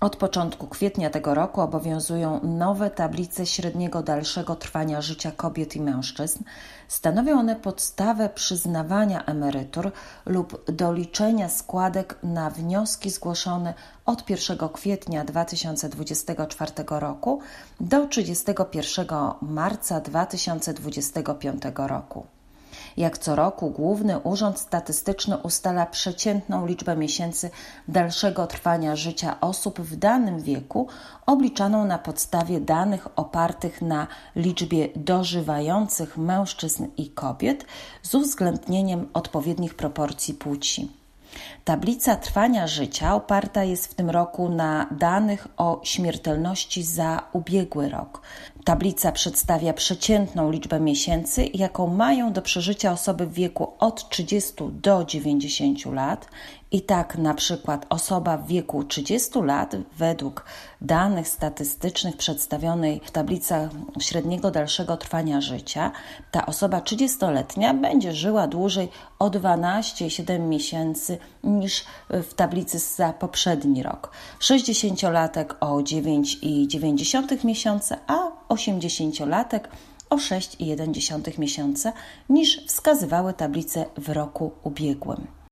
Od początku kwietnia tego roku obowiązują nowe tablice średniego dalszego trwania życia kobiet i mężczyzn. Stanowią one podstawę przyznawania emerytur lub doliczenia składek na wnioski zgłoszone od 1 kwietnia 2024 roku do 31 marca 2025 roku. Jak co roku Główny Urząd Statystyczny ustala przeciętną liczbę miesięcy dalszego trwania życia osób w danym wieku, obliczaną na podstawie danych opartych na liczbie dożywających mężczyzn i kobiet z uwzględnieniem odpowiednich proporcji płci. Tablica trwania życia oparta jest w tym roku na danych o śmiertelności za ubiegły rok. Tablica przedstawia przeciętną liczbę miesięcy, jaką mają do przeżycia osoby w wieku od 30 do 90 lat. I tak na przykład osoba w wieku 30 lat według danych statystycznych przedstawionej w tablicach średniego dalszego trwania życia, ta osoba 30-letnia będzie żyła dłużej o 12,7 miesięcy niż w tablicy za poprzedni rok. 60-latek o 9,9 miesiąca, a 80-latek o 6,1 miesiąca niż wskazywały tablice w roku ubiegłym.